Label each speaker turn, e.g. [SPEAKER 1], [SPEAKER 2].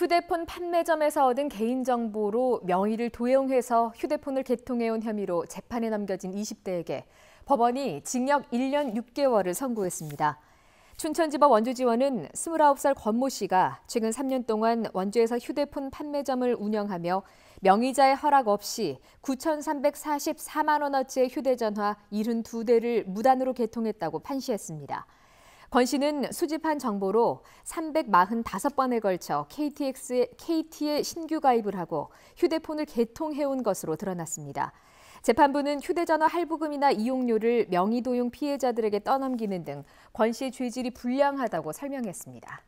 [SPEAKER 1] 휴대폰 판매점에서 얻은 개인정보로 명의를 도용해서 휴대폰을 개통해온 혐의로 재판에 넘겨진 20대에게 법원이 징역 1년 6개월을 선고했습니다. 춘천지법 원주지원은 29살 권 모 씨가 최근 3년 동안 원주에서 휴대폰 판매점을 운영하며 명의자의 허락 없이 9,344만 원어치의 휴대전화 72대를 무단으로 개통했다고 판시했습니다. 권 씨는 수집한 정보로 345번에 걸쳐 KTX의, KT에 신규 가입을 하고 휴대폰을 개통해온 것으로 드러났습니다. 재판부는 휴대전화 할부금이나 이용료를 명의도용 피해자들에게 떠넘기는 등 권 씨의 죄질이 불량하다고 설명했습니다.